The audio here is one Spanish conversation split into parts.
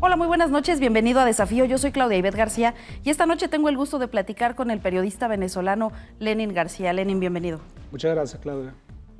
Hola, muy buenas noches, bienvenido a Desafío. Yo soy Claudia Ivette García y esta noche tengo el gusto de platicar con el periodista venezolano Lenin García. Lenin, bienvenido. Muchas gracias, Claudia.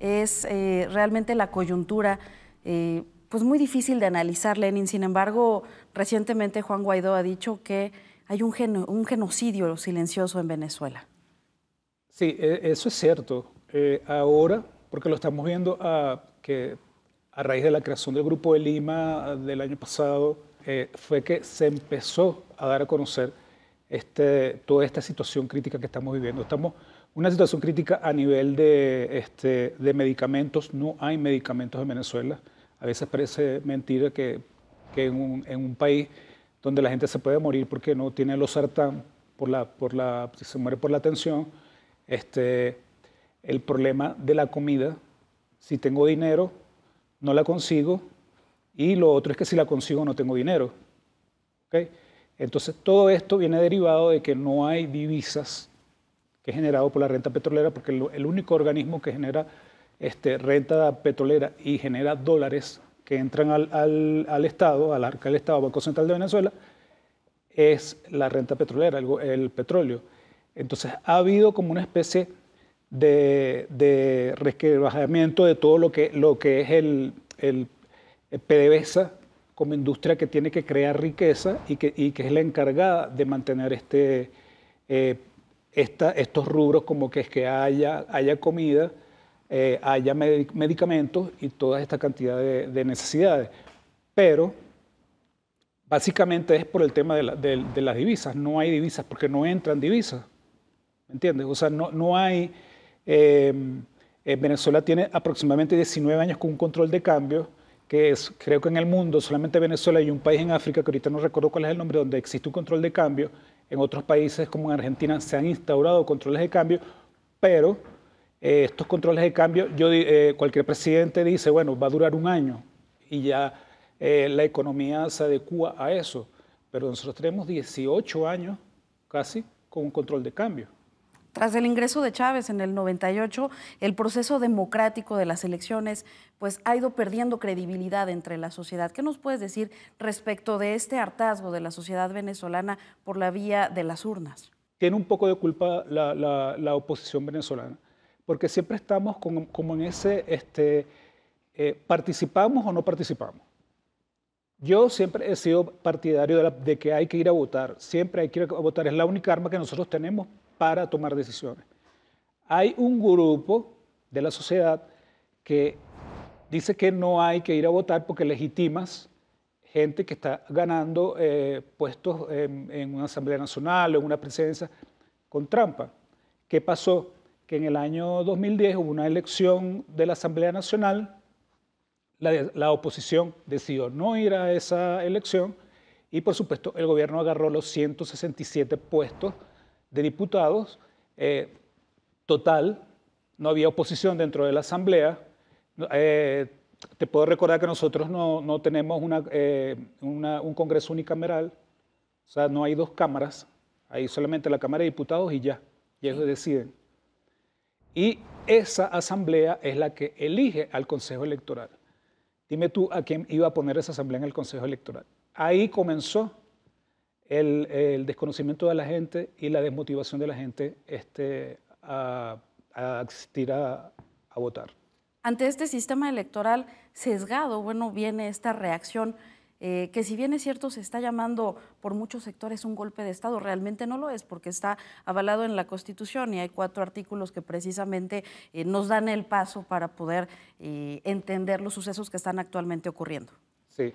Es eh, realmente la coyuntura, eh, pues muy difícil de analizar, Lenin. Sin embargo, recientemente Juan Guaidó ha dicho que hay un, un genocidio silencioso en Venezuela. Sí, e, eso es cierto. Eh, ahora, porque lo estamos viendo a, ah, que a raíz de la creación del Grupo de Lima ah, del año pasado, eh, fue que se empezó a dar a conocer este, toda esta situación crítica que estamos viviendo. Estamos una situación crítica a nivel de, este, medicamentos. No hay medicamentos en Venezuela. A veces parece mentira que, en, un, país donde la gente se puede morir porque no tiene los sartán, por la, por se muere por la tensión, este, el problema de la comida, si tengo dinero, no la consigo, y lo otro es que si la consigo no tengo dinero. Entonces todo esto viene derivado de que no hay divisas que es generado por la renta petrolera, porque el, único organismo que genera este, renta petrolera y genera dólares que entran al, al, al Estado, al arca del Estado, Banco Central de Venezuela, es la renta petrolera, el, petróleo. Entonces ha habido como una especie de, de resquebrajamiento de todo lo que, lo que es el, el, eh, PDVSA como industria que tiene que crear riqueza y que, es la encargada de mantener este, eh, estos rubros como que es que haya, haya comida, eh, haya medicamentos y toda esta cantidad de, necesidades. Pero básicamente es por el tema de, las divisas. No hay divisas porque no entran divisas. ¿Me entiendes? O sea, no, no hay... Venezuela tiene aproximadamente 19 años con un control de cambio que es, creo que en el mundo, solamente Venezuela y un país en África, que ahorita no recuerdo cuál es el nombre, donde existe un control de cambio. En otros países como en Argentina se han instaurado controles de cambio, pero eh, estos controles de cambio, yo, eh, cualquier presidente dice, bueno, va a durar un año y ya eh, la economía se adecua a eso. Pero nosotros tenemos 18 años casi con un control de cambio. Tras el ingreso de Chávez en el 98, el proceso democrático de las elecciones pues ha ido perdiendo credibilidad entre la sociedad. ¿Qué nos puedes decir respecto de este hartazgo de la sociedad venezolana por la vía de las urnas? Tiene un poco de culpa la, oposición venezolana, porque siempre estamos como en ese, este, eh, participamos o no participamos. Yo siempre he sido partidario de, que hay que ir a votar, siempre hay que ir a votar, es la única arma que nosotros tenemos para tomar decisiones. Hay un grupo de la sociedad que dice que no hay que ir a votar porque legitimas gente que está ganando eh, puestos en, una Asamblea Nacional o en una presidencia con trampa. ¿Qué pasó? Que en el año 2010 hubo una elección de la Asamblea Nacional, la, la oposición decidió no ir a esa elección y por supuesto el gobierno agarró los 167 puestos de diputados eh, total, no había oposición dentro de la Asamblea. Eh, te puedo recordar que nosotros no, tenemos eh, un Congreso unicameral, o sea, no hay dos cámaras, hay solamente la Cámara de Diputados y ya, y ellos deciden. Y esa asamblea es la que elige al Consejo Electoral. Dime tú a quién iba a poner esa asamblea en el Consejo Electoral. Ahí comenzó el, desconocimiento de la gente y la desmotivación de la gente este, a, asistir a, votar. Ante este sistema electoral sesgado, bueno, viene esta reacción. Eh, que si bien es cierto se está llamando por muchos sectores un golpe de Estado, realmente no lo es porque está avalado en la Constitución y hay cuatro artículos que precisamente eh, nos dan el paso para poder eh, entender los sucesos que están actualmente ocurriendo. Sí,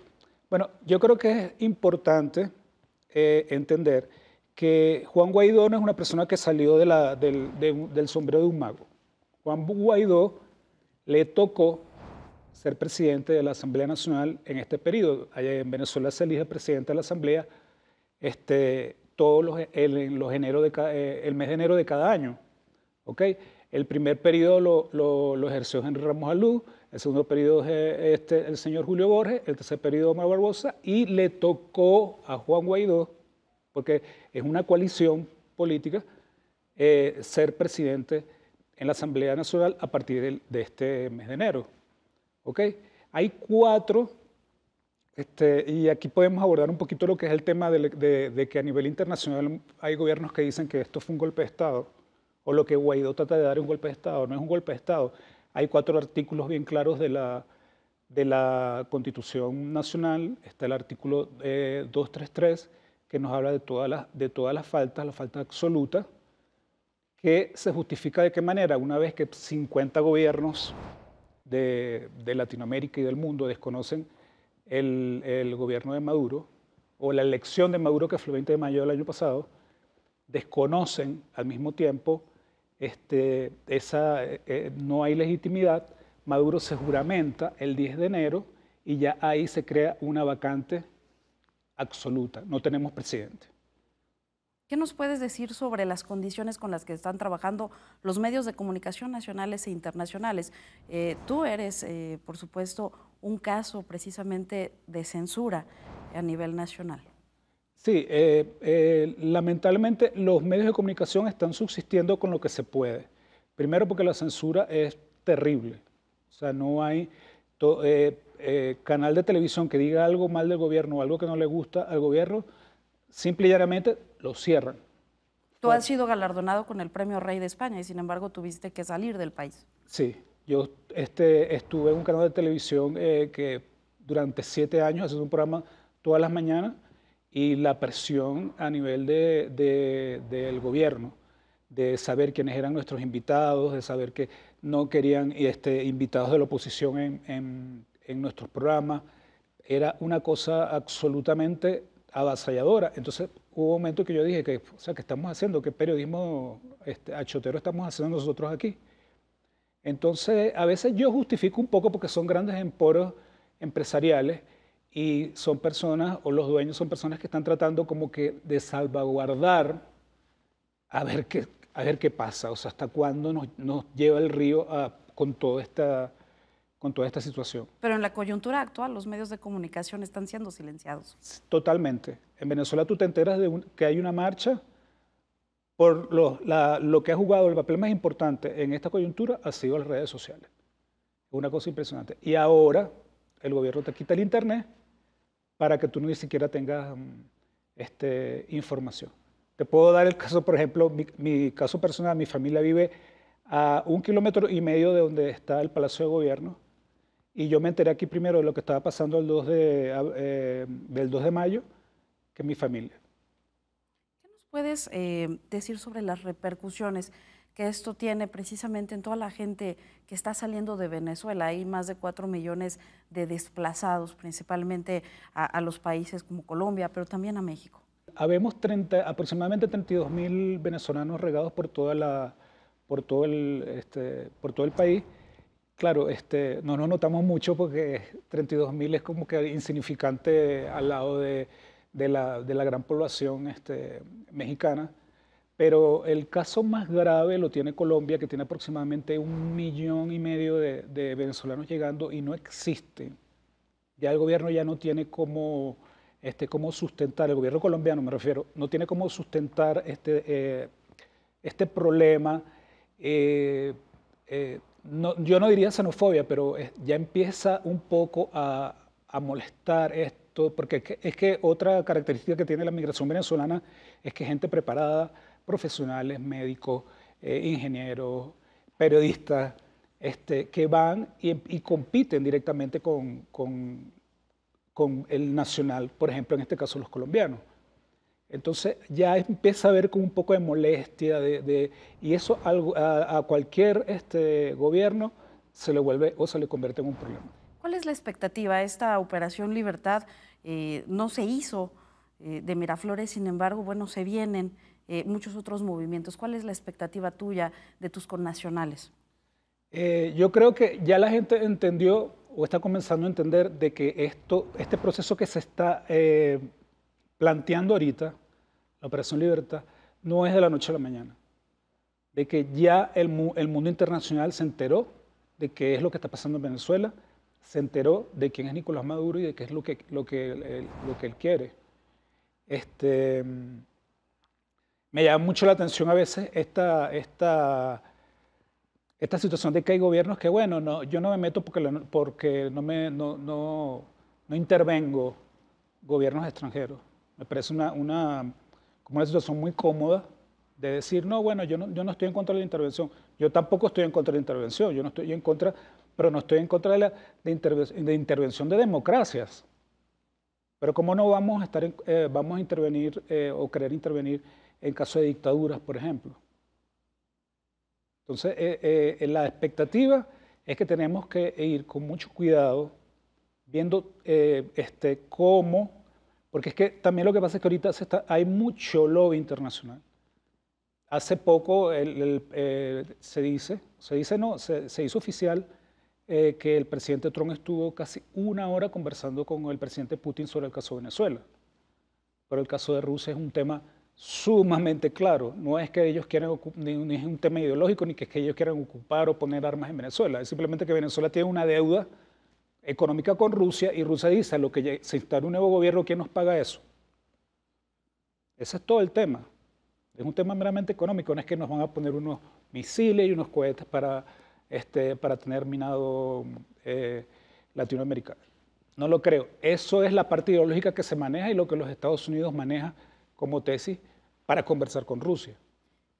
bueno, yo creo que es importante eh, entender que Juan Guaidó no es una persona que salió de del, sombrero de un mago. Juan Guaidó le tocó ser presidente de la Asamblea Nacional en este periodo. Allá en Venezuela se elige presidente de la Asamblea este, todos los, el, los de, eh, el mes de enero de cada año. ¿okay? El primer periodo lo, lo, lo ejerció Henry Ramos Alú, el segundo periodo es eh, este, el señor Julio Borges, el tercer periodo Omar Barbosa, y le tocó a Juan Guaidó, porque es una coalición política, eh, ser presidente en la Asamblea Nacional a partir de, este mes de enero. Hay cuatro, este, y aquí podemos abordar un poquito lo que es el tema de, de que a nivel internacional hay gobiernos que dicen que esto fue un golpe de Estado, o lo que Guaidó trata de dar es un golpe de Estado, no es un golpe de Estado hay cuatro artículos bien claros de la, Constitución Nacional. Está el artículo 233, eh, que nos habla de todas, las, de todas faltas, la falta absoluta, que se justifica de qué manera, una vez que 50 gobiernos de, Latinoamérica y del mundo desconocen el, el, gobierno de Maduro, o la elección de Maduro que fue el 20 de mayo del año pasado, desconocen al mismo tiempo este, esa, eh, eh, no hay legitimidad, Maduro se juramenta el 10 de enero y ya ahí se crea una vacante absoluta, no tenemos presidente. ¿Qué nos puedes decir sobre las condiciones con las que están trabajando los medios de comunicación nacionales e internacionales? Eh, tú eres, por supuesto, un caso precisamente de censura a nivel nacional. Sí, eh, eh, lamentablemente los medios de comunicación están subsistiendo con lo que se puede. Primero porque la censura es terrible. O sea, no hay eh, canal de televisión que diga algo mal del gobierno o algo que no le gusta al gobierno, simple y llanamente lo cierran. Tú has sido galardonado con el premio Rey de España y sin embargo tuviste que salir del país. Sí, yo este, estuve en un canal de televisión que durante siete años hacía un programa todas las mañanas y la presión a nivel del gobierno de saber quiénes eran nuestros invitados, de saber que no querían este, invitados de la oposición en, en, nuestros programas. Era una cosa absolutamente avasalladora. Entonces hubo un momento que yo dije, que, o sea, ¿qué estamos haciendo? ¿Qué periodismo este, achotero estamos haciendo nosotros aquí? Entonces, a veces yo justifico un poco porque son grandes emporos empresariales y son personas, o los dueños son personas que están tratando como que de salvaguardar a ver qué, a ver qué pasa, o sea, hasta cuándo nos, lleva el río con, toda esta, con toda esta situación. Pero en la coyuntura actual los medios de comunicación están siendo silenciados. Totalmente. En Venezuela tú te enteras de que hay una marcha por lo, lo que ha jugado el papel más importante en esta coyuntura ha sido las redes sociales. Una cosa impresionante. Y ahora el gobierno te quita el internet para que tú ni siquiera tengas mm, este, información. Te puedo dar el caso, por ejemplo, mi, caso personal, mi familia vive a un kilómetro y medio de donde está el Palacio de Gobierno y yo me enteré aquí primero de lo que estaba pasando el 2 de, eh, del 2 de mayo que mi familia. ¿Qué nos puedes eh, decir sobre las repercusiones? que esto tiene precisamente en toda la gente que está saliendo de Venezuela. Hay más de 4 millones de desplazados, principalmente a, los países como Colombia, pero también a México. Habemos 30, aproximadamente 32 mil venezolanos regados por, toda la, por, todo el, este, por todo el país. Claro, este, no nos notamos mucho porque 32 mil es como que insignificante al lado de, la, de la, gran población este, mexicana. Pero el caso más grave lo tiene Colombia, que tiene aproximadamente un millón y medio de, venezolanos llegando y no existe. Ya el gobierno ya no tiene cómo, este, cómo sustentar, el gobierno colombiano me refiero, no tiene cómo sustentar este, eh, este problema. Eh, eh, yo no diría xenofobia, pero ya empieza un poco a, a molestar esto, porque es que otra característica que tiene la migración venezolana es que gente preparada profesionales, médicos, eh, ingenieros, periodistas, este, que van y, em, compiten directamente con, el nacional, por ejemplo, en este caso los colombianos. Entonces ya empieza a haber como un poco de molestia, de, y eso a, cualquier este, gobierno se le vuelve o se le convierte en un problema. ¿Cuál es la expectativa? Esta operación Libertad eh, no se hizo eh, de Miraflores, sin embargo, bueno, se vienen eh, muchos otros movimientos. ¿Cuál es la expectativa tuya de tus connacionales? Eh, yo creo que ya la gente entendió o está comenzando a entender de que esto, este proceso que se está planteando ahorita, la Operación Libertad, no es de la noche a la mañana. De que ya el, mundo internacional se enteró de qué es lo que está pasando en Venezuela, se enteró de quién es Nicolás Maduro y de qué es lo que, lo que, lo que él quiere. Este, me llama mucho la atención a veces esta, esta, esta situación de que hay gobiernos que, bueno, no, yo no me meto porque, porque no, me, no, no, no, intervengo gobiernos extranjeros. Me parece una, como situación muy cómoda de decir, no, bueno, yo no, yo no estoy en contra de la intervención. Yo tampoco estoy en contra de la intervención, yo no estoy en contra, pero no estoy en contra de la de intervención de democracias. Pero como no vamos a, estar, eh, vamos a intervenir eh, o querer intervenir en caso de dictaduras, por ejemplo. Entonces, eh, la expectativa es que tenemos que ir con mucho cuidado viendo este, cómo, porque es que también lo que pasa es que ahorita está, hay mucho lobby internacional. Hace poco se dice, se dice no, se, se hizo oficial eh, que el presidente Trump estuvo casi una hora conversando con el presidente Putin sobre el caso de Venezuela. Pero el caso de Rusia es un tema sumamente claro. No es que ellos quieran, ni es un tema ideológico, ni que, es que ellos quieran ocupar o poner armas en Venezuela. Es simplemente que Venezuela tiene una deuda económica con Rusia y Rusia dice, lo que se instala un nuevo gobierno, ¿quién nos paga eso? Ese es todo el tema. Es un tema meramente económico, no es que nos van a poner unos misiles y unos cohetes para este, para tener minado eh, latinoamericano. No lo creo. Eso es la parte ideológica que se maneja y lo que los Estados Unidos maneja como tesis para conversar con Rusia.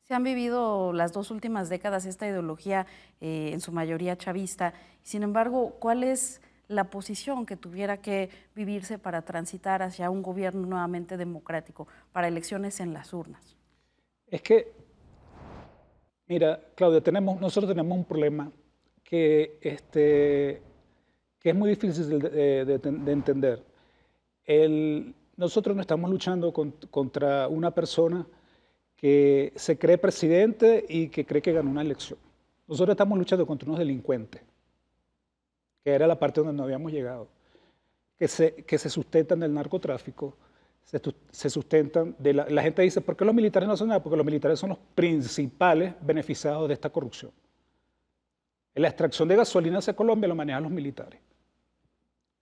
Se han vivido las dos últimas décadas esta ideología eh, en su mayoría chavista. Sin embargo, ¿cuál es la posición que tuviera que vivirse para transitar hacia un gobierno nuevamente democrático, para elecciones en las urnas? Es que Mira, Claudia, nosotros tenemos un problema que, este, es muy difícil de, entender. nosotros no estamos luchando contra una persona que se cree presidente y que cree que ganó una elección. Nosotros estamos luchando contra unos delincuentes, que era la parte donde no habíamos llegado, que que se sustentan del narcotráfico, se, sustentan de la, gente dice, ¿por qué los militares no son nada? Porque los militares son los principales beneficiados de esta corrupción. La extracción de gasolina hacia Colombia lo manejan los militares.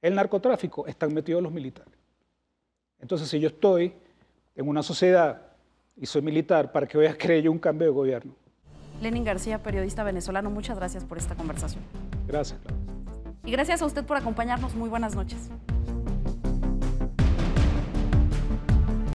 El narcotráfico están metidos los militares. Entonces, si yo estoy en una sociedad y soy militar, ¿para qué voy a creer yo un cambio de gobierno? Lenin García, periodista venezolano, muchas gracias por esta conversación. Gracias, Y gracias a usted por acompañarnos. Muy buenas noches.